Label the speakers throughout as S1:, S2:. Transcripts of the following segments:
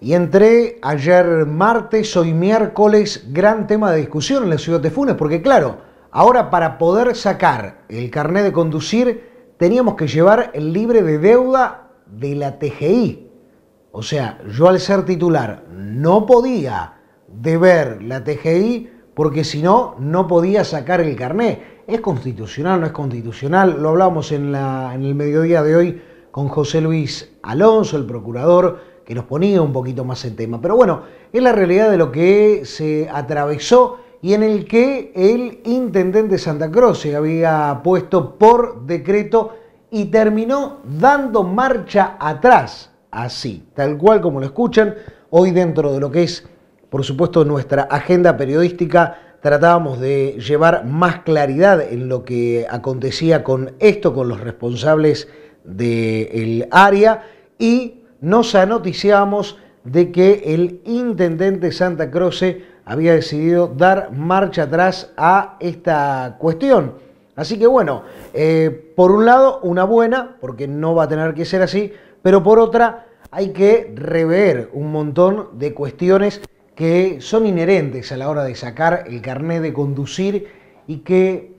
S1: Y entré ayer martes, hoy miércoles, gran tema de discusión en la ciudad de Funes, porque claro, ahora para poder sacar el carnet de conducir teníamos que llevar el libre de deuda de la TGI. O sea, yo al ser titular no podía deber la TGI porque si no, no podía sacar el carné. ¿Es constitucional no es constitucional? Lo hablamos en, la, en el mediodía de hoy con José Luis Alonso, el procurador que nos ponía un poquito más en tema. Pero bueno, es la realidad de lo que se atravesó y en el que el intendente Santa Cruz se había puesto por decreto y terminó dando marcha atrás, así, tal cual como lo escuchan, hoy dentro de lo que es, por supuesto, nuestra agenda periodística, tratábamos de llevar más claridad en lo que acontecía con esto, con los responsables del área y nos anoticiamos de que el intendente Santa Croce había decidido dar marcha atrás a esta cuestión. Así que bueno, eh, por un lado una buena, porque no va a tener que ser así, pero por otra hay que rever un montón de cuestiones que son inherentes a la hora de sacar el carnet de conducir y que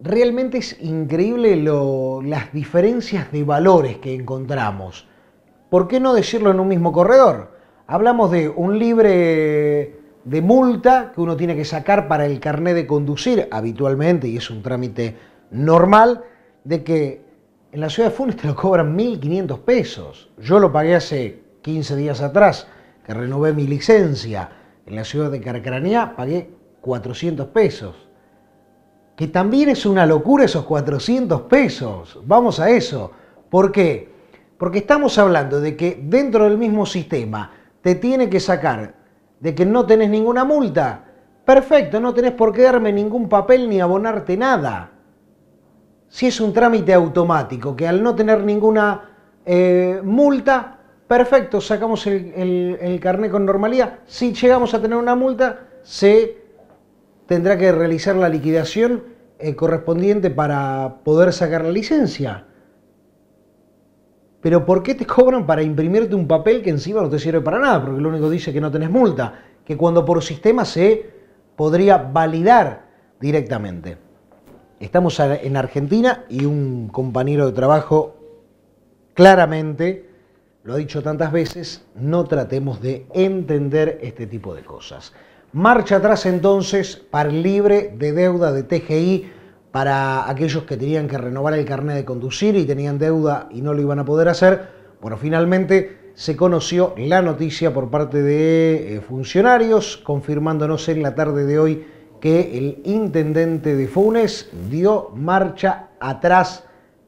S1: realmente es increíble lo, las diferencias de valores que encontramos. ¿por qué no decirlo en un mismo corredor? Hablamos de un libre de multa que uno tiene que sacar para el carnet de conducir habitualmente, y es un trámite normal, de que en la ciudad de Funes te lo cobran 1.500 pesos. Yo lo pagué hace 15 días atrás, que renové mi licencia. En la ciudad de Carcaranía pagué 400 pesos. Que también es una locura esos 400 pesos. Vamos a eso. ¿Por qué? Porque estamos hablando de que dentro del mismo sistema te tiene que sacar de que no tenés ninguna multa. Perfecto, no tenés por qué darme ningún papel ni abonarte nada. Si es un trámite automático, que al no tener ninguna eh, multa, perfecto, sacamos el, carnet con normalidad. Si llegamos a tener una multa, se tendrá que realizar la liquidación eh, correspondiente para poder sacar la licencia pero ¿por qué te cobran para imprimirte un papel que encima no te sirve para nada? Porque lo único que dice que no tenés multa, que cuando por sistema se podría validar directamente. Estamos en Argentina y un compañero de trabajo claramente lo ha dicho tantas veces, no tratemos de entender este tipo de cosas. Marcha atrás entonces para libre de deuda de TGI para aquellos que tenían que renovar el carnet de conducir y tenían deuda y no lo iban a poder hacer. Bueno, finalmente se conoció la noticia por parte de eh, funcionarios, confirmándonos en la tarde de hoy que el intendente de Funes dio marcha atrás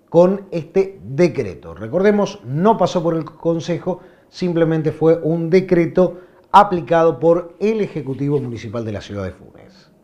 S1: con este decreto. Recordemos, no pasó por el Consejo, simplemente fue un decreto aplicado por el Ejecutivo Municipal de la Ciudad de Funes.